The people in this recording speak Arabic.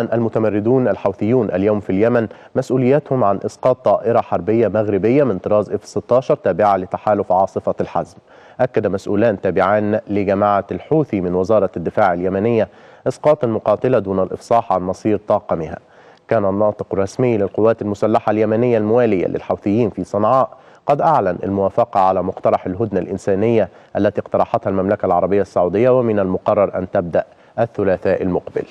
المتمردون الحوثيون اليوم في اليمن مسؤولياتهم عن إسقاط طائرة حربية مغربية من طراز F-16 تابعة لتحالف عاصفة الحزم أكد مسؤولان تابعان لجماعة الحوثي من وزارة الدفاع اليمنية إسقاط المقاتلة دون الإفصاح عن مصير طاقمها كان الناطق الرسمي للقوات المسلحة اليمنية الموالية للحوثيين في صنعاء قد أعلن الموافقة على مقترح الهدنة الإنسانية التي اقترحتها المملكة العربية السعودية ومن المقرر أن تبدأ الثلاثاء المقبل